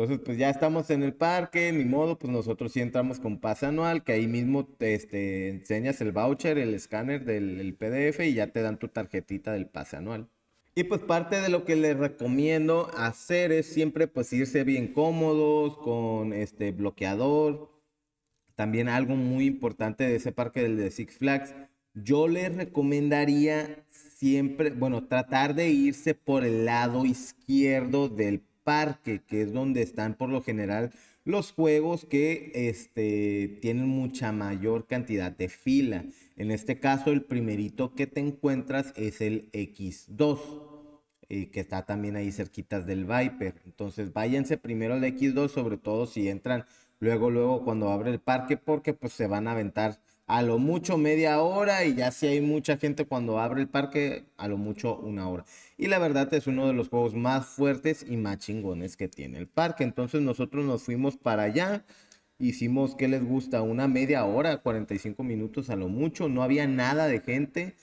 Entonces, pues ya estamos en el parque, ni modo, pues nosotros sí entramos con pase anual, que ahí mismo te este, enseñas el voucher, el escáner del PDF y ya te dan tu tarjetita del pase anual. Y pues parte de lo que les recomiendo hacer es siempre pues irse bien cómodos con este bloqueador. También algo muy importante de ese parque del de Six Flags, yo les recomendaría siempre, bueno, tratar de irse por el lado izquierdo del parque, parque, que es donde están por lo general los juegos que este, tienen mucha mayor cantidad de fila. En este caso, el primerito que te encuentras es el X2, eh, que está también ahí cerquitas del Viper. Entonces, váyanse primero al X2, sobre todo si entran luego, luego cuando abre el parque, porque pues se van a aventar a lo mucho media hora y ya si hay mucha gente cuando abre el parque, a lo mucho una hora. Y la verdad es uno de los juegos más fuertes y más chingones que tiene el parque. Entonces nosotros nos fuimos para allá, hicimos, ¿qué les gusta? Una media hora, 45 minutos a lo mucho, no había nada de gente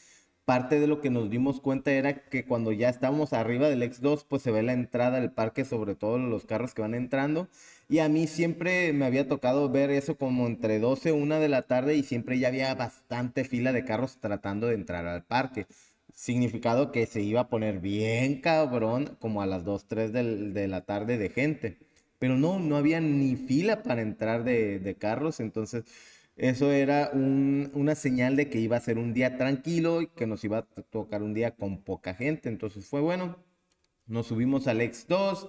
parte de lo que nos dimos cuenta era que cuando ya estábamos arriba del ex 2 pues se ve la entrada del parque, sobre todo los carros que van entrando. Y a mí siempre me había tocado ver eso como entre 12, 1 de la tarde y siempre ya había bastante fila de carros tratando de entrar al parque. Significado que se iba a poner bien cabrón como a las 2, 3 de la tarde de gente. Pero no, no había ni fila para entrar de, de carros, entonces eso era una señal de que iba a ser un día tranquilo y que nos iba a tocar un día con poca gente. Entonces fue bueno. Nos subimos al X2.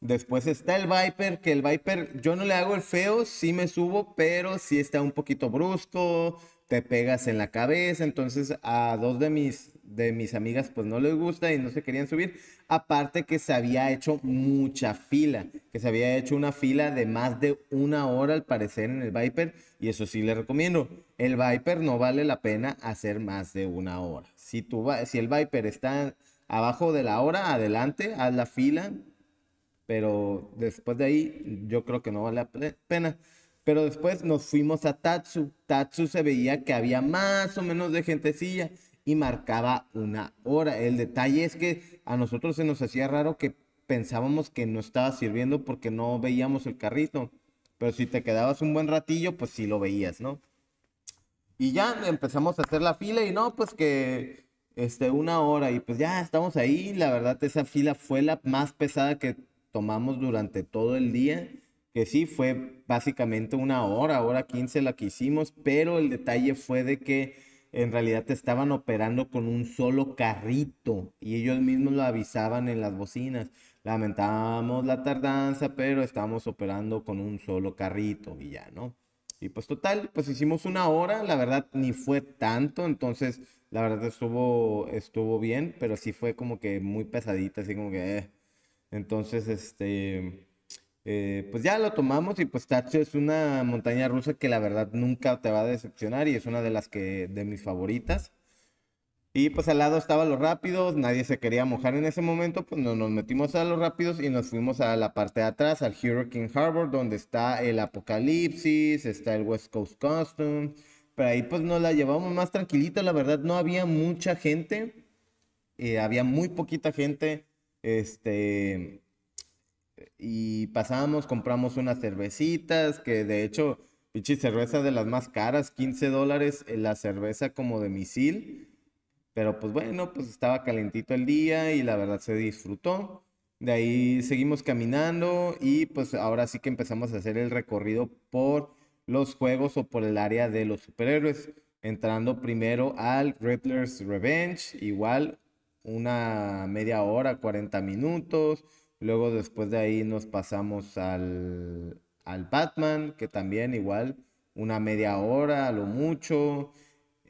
Después está el Viper, que el Viper yo no le hago el feo, sí me subo, pero sí está un poquito brusco, te pegas en la cabeza, entonces a dos de mis, de mis amigas pues no les gusta y no se querían subir, aparte que se había hecho mucha fila que se había hecho una fila de más de una hora al parecer en el Viper y eso sí le recomiendo. El Viper no vale la pena hacer más de una hora. Si, si el Viper está abajo de la hora, adelante, haz la fila, pero después de ahí yo creo que no vale la pena. Pero después nos fuimos a Tatsu. Tatsu se veía que había más o menos de gentecilla y marcaba una hora. El detalle es que a nosotros se nos hacía raro que pensábamos que no estaba sirviendo porque no veíamos el carrito. Pero si te quedabas un buen ratillo, pues sí lo veías, ¿no? Y ya empezamos a hacer la fila y no, pues que este, una hora y pues ya estamos ahí. La verdad, esa fila fue la más pesada que tomamos durante todo el día. Que sí, fue básicamente una hora, hora 15 la que hicimos, pero el detalle fue de que en realidad te estaban operando con un solo carrito y ellos mismos lo avisaban en las bocinas. Lamentamos la tardanza, pero estamos operando con un solo carrito y ya, ¿no? Y pues total, pues hicimos una hora, la verdad ni fue tanto, entonces la verdad estuvo, estuvo bien, pero sí fue como que muy pesadita, así como que... Eh. Entonces, este, eh, pues ya lo tomamos y pues Tacho es una montaña rusa que la verdad nunca te va a decepcionar y es una de las que, de mis favoritas. Y pues al lado estaba los rápidos, nadie se quería mojar en ese momento, pues nos, metimos a los rápidos y nos fuimos a la parte de atrás, al Hurricane Harbor, donde está el Apocalipsis, está el West Coast Custom. Pero ahí pues nos la llevamos más tranquilita, la verdad no había mucha gente, eh, había muy poquita gente, este, y pasamos, compramos unas cervecitas, que de hecho, pinche cerveza de las más caras, 15 dólares, eh, la cerveza como de misil pero pues bueno, pues estaba calentito el día y la verdad se disfrutó. De ahí seguimos caminando y pues ahora sí que empezamos a hacer el recorrido por los juegos o por el área de los superhéroes. Entrando primero al Riddler's Revenge, igual una media hora, 40 minutos. Luego después de ahí nos pasamos al, al Batman, que también igual una media hora a lo mucho.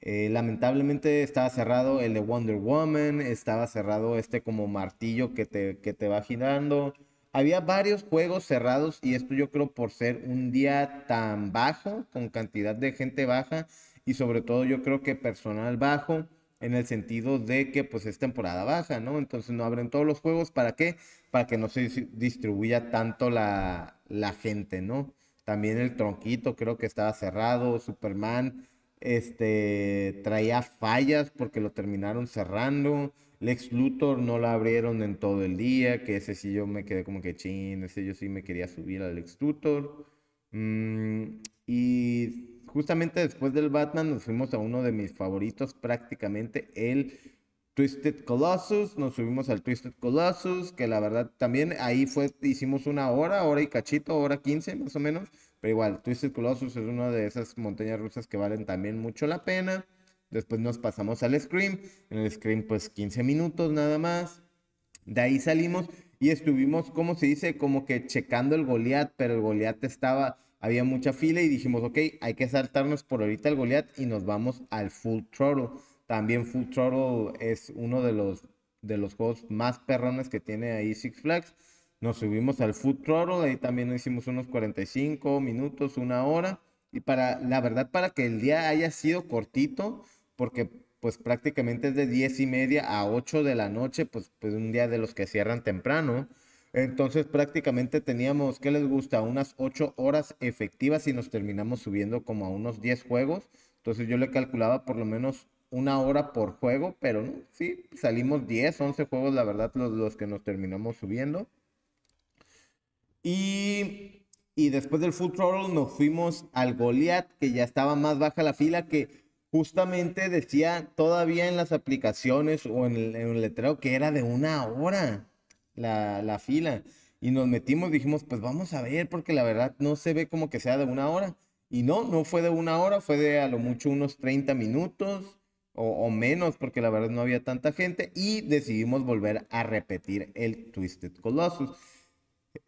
Eh, lamentablemente estaba cerrado el de Wonder Woman, estaba cerrado este como martillo que te, que te va girando. Había varios juegos cerrados y esto yo creo por ser un día tan bajo, con cantidad de gente baja y sobre todo yo creo que personal bajo en el sentido de que pues es temporada baja, ¿no? Entonces no abren todos los juegos, ¿para qué? Para que no se distribuya tanto la, la gente, ¿no? También el tronquito creo que estaba cerrado, Superman este, traía fallas porque lo terminaron cerrando. Lex Luthor no la abrieron en todo el día, que ese sí yo me quedé como que chin ese yo sí me quería subir al Lex Luthor. Mm, y justamente después del Batman nos fuimos a uno de mis favoritos prácticamente, el Twisted Colossus, nos subimos al Twisted Colossus, que la verdad también ahí fue, hicimos una hora, hora y cachito, hora quince más o menos, pero igual, Twisted Colossus es una de esas montañas rusas que valen también mucho la pena. Después nos pasamos al Scream. En el Scream, pues 15 minutos nada más. De ahí salimos y estuvimos, como se dice, como que checando el Goliath, pero el Goliath estaba, había mucha fila y dijimos, ok, hay que saltarnos por ahorita el Goliath y nos vamos al Full Throttle. También Full Throttle es uno de los, de los juegos más perrones que tiene ahí Six Flags nos subimos al Food Throttle, ahí también hicimos unos 45 minutos, una hora. Y para, la verdad, para que el día haya sido cortito, porque pues prácticamente es de 10 y media a 8 de la noche, pues, pues un día de los que cierran temprano. Entonces prácticamente teníamos, ¿qué les gusta? Unas 8 horas efectivas y nos terminamos subiendo como a unos 10 juegos. Entonces yo le calculaba por lo menos una hora por juego, pero sí, salimos 10, 11 juegos, la verdad, los, los que nos terminamos subiendo. Y, después del Full Throttle nos fuimos al Goliath, que ya estaba más baja la fila, que justamente decía todavía en las aplicaciones o en el, letrero que era de una hora la, fila. Y nos metimos, dijimos, pues vamos a ver, porque la verdad no se ve como que sea de una hora. Y no, no fue de una hora, fue de a lo mucho unos 30 minutos o menos, porque la verdad no había tanta gente. Y decidimos volver a repetir el Twisted Colossus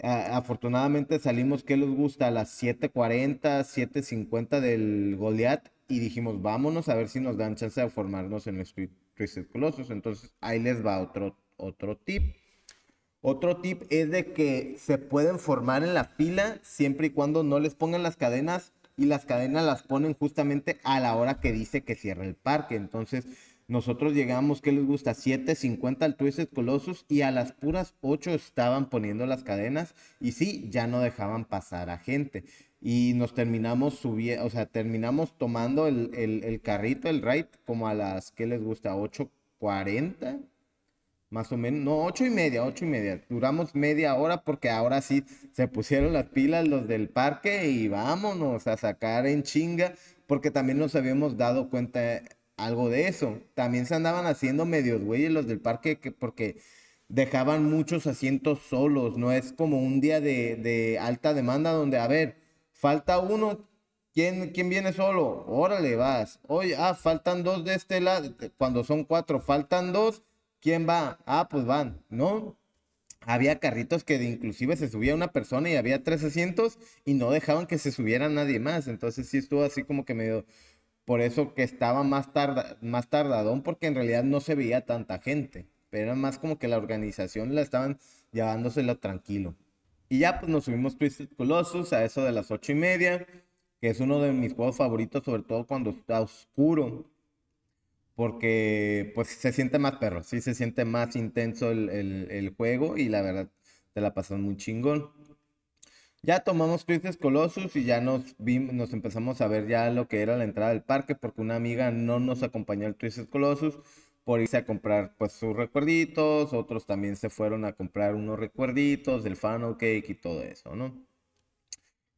afortunadamente salimos, que les gusta? A las 7.40, 7.50 del Goliath y dijimos, vámonos a ver si nos dan chance de formarnos en los Twisted Colossus. Entonces, ahí les va otro, otro tip. Otro tip es de que se pueden formar en la fila siempre y cuando no les pongan las cadenas y las cadenas las ponen justamente a la hora que dice que cierra el parque. Entonces, nosotros llegamos, ¿qué les gusta? 7.50 al Twisted Colossus y a las puras 8 estaban poniendo las cadenas y sí, ya no dejaban pasar a gente. Y nos terminamos subiendo, o sea, terminamos tomando el, carrito, el ride, como a las, ¿qué les gusta? 8.40, más o menos, no, ocho y media, ocho y media. Duramos media hora porque ahora sí se pusieron las pilas los del parque y vámonos a sacar en chinga, porque también nos habíamos dado cuenta algo de eso. También se andaban haciendo medios güeyes los del parque porque dejaban muchos asientos solos. No es como un día de, alta demanda donde, a ver, falta uno, ¿Quién, ¿Quién, viene solo? Órale, vas. Oye, ah, faltan dos de este lado. Cuando son cuatro, faltan dos. ¿Quién va? Ah, pues van, ¿no? Había carritos que inclusive se subía una persona y había tres asientos y no dejaban que se subiera nadie más. Entonces sí estuvo así como que medio, por eso que estaba más, tarda, más tardadón, porque en realidad no se veía tanta gente. Pero era más como que la organización la estaban llevándosela tranquilo. Y ya pues nos subimos Twisted Colossus a eso de las ocho y media, que es uno de mis juegos favoritos, sobre todo cuando está oscuro, porque pues se siente más perro, sí se siente más intenso el, juego y la verdad te la pasas muy chingón. Ya tomamos Twisted Colossus y ya nos, nos empezamos a ver ya lo que era la entrada del parque porque una amiga no nos acompañó al Twisted Colossus por irse a comprar pues sus recuerditos, otros también se fueron a comprar unos recuerditos del funnel cake y todo eso, ¿no?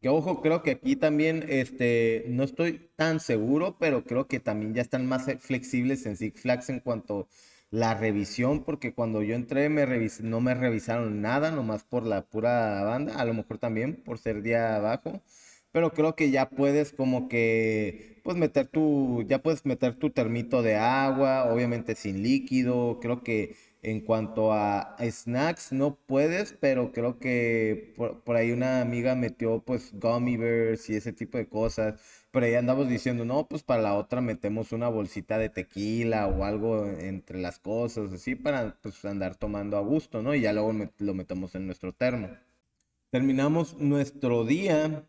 Que ojo, creo que aquí también, este, no estoy tan seguro, pero creo que también ya están más flexibles en zig Flags en cuanto la revisión, porque cuando yo entré me no me revisaron nada, nomás por la pura banda, a lo mejor también por ser día abajo pero creo que ya puedes como que, pues meter tu, ya puedes meter tu termito de agua, obviamente sin líquido, creo que en cuanto a snacks no puedes, pero creo que por, ahí una amiga metió pues gummy bears y ese tipo de cosas, pero ahí andamos diciendo, no, pues para la otra metemos una bolsita de tequila o algo entre las cosas, así para pues andar tomando a gusto, ¿no? Y ya luego lo metemos en nuestro termo. Terminamos nuestro día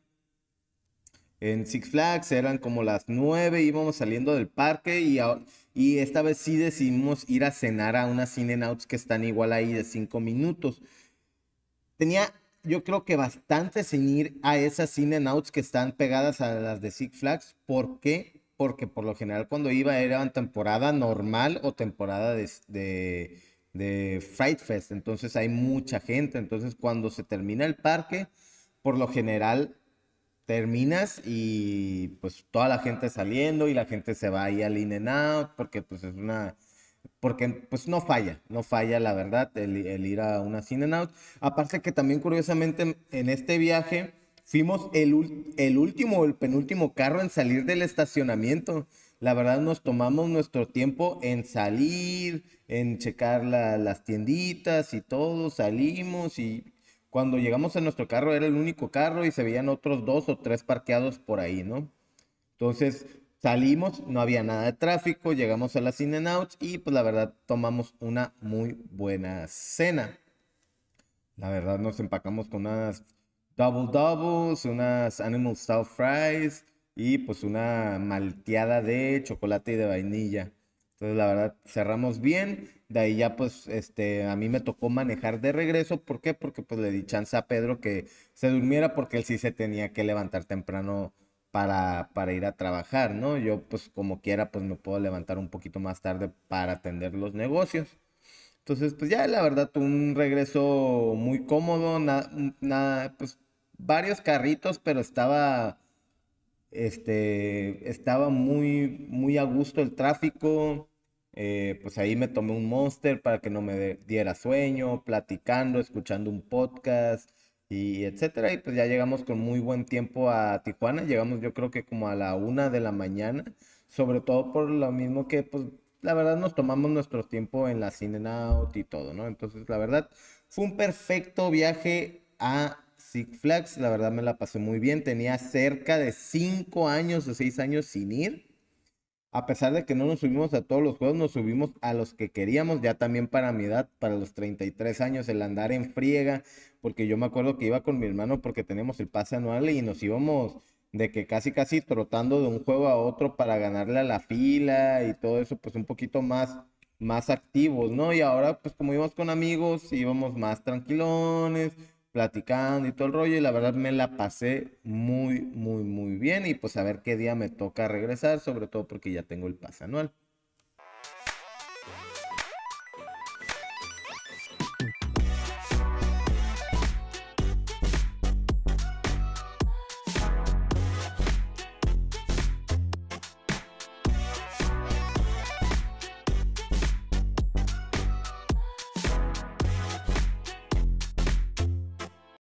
en Six Flags, eran como las 9, íbamos saliendo del parque y, y esta vez sí decidimos ir a cenar a unas Cine outs que están igual ahí de cinco minutos. Tenía, yo creo que bastante sin ir a esas in outs que están pegadas a las de Six Flags. ¿Por qué? Porque por lo general cuando iba eran temporada normal o temporada de, de, de Fright Fest. Entonces hay mucha gente. Entonces cuando se termina el parque, por lo general terminas y pues toda la gente saliendo y la gente se va ahí al in and out porque pues es una porque pues no falla, no falla la verdad el, ir a una in and out. Aparte que también curiosamente en este viaje fuimos el, el último el penúltimo carro en salir del estacionamiento. La verdad nos tomamos nuestro tiempo en salir, en checar las tienditas y todo, salimos y cuando llegamos en nuestro carro era el único carro y se veían otros dos o tres parqueados por ahí, ¿no? Entonces salimos, no había nada de tráfico, llegamos a las In Out y pues la verdad tomamos una muy buena cena. La verdad nos empacamos con unas double doubles, unas animal style fries y pues una malteada de chocolate y de vainilla. Entonces, la verdad, cerramos bien. De ahí ya, pues, este, a mí me tocó manejar de regreso. ¿Por qué? Porque, pues, le di chance a Pedro que se durmiera porque él sí se tenía que levantar temprano para, para ir a trabajar, ¿no? Yo, pues, como quiera, pues, me puedo levantar un poquito más tarde para atender los negocios. Entonces, pues, ya, la verdad, un regreso muy cómodo. Nada, pues, varios carritos, pero estaba este, estaba muy, muy a gusto el tráfico, eh, pues ahí me tomé un monster para que no me diera sueño, platicando, escuchando un podcast y etcétera. Y pues ya llegamos con muy buen tiempo a Tijuana. Llegamos yo creo que como a la una de la mañana, sobre todo por lo mismo que pues la verdad nos tomamos nuestro tiempo en la cine out y todo, ¿no? Entonces la verdad fue un perfecto viaje a Six Flags. La verdad me la pasé muy bien. Tenía cerca de cinco años o seis años sin ir a pesar de que no nos subimos a todos los juegos, nos subimos a los que queríamos, ya también para mi edad, para los 33 años, el andar en friega, porque yo me acuerdo que iba con mi hermano porque tenemos el pase anual y nos íbamos de que casi casi trotando de un juego a otro para ganarle a la fila y todo eso, pues un poquito más, más activos, ¿no? Y ahora pues como íbamos con amigos, íbamos más tranquilones, platicando y todo el rollo y la verdad me la pasé muy, muy, muy bien y pues a ver qué día me toca regresar, sobre todo porque ya tengo el pase anual.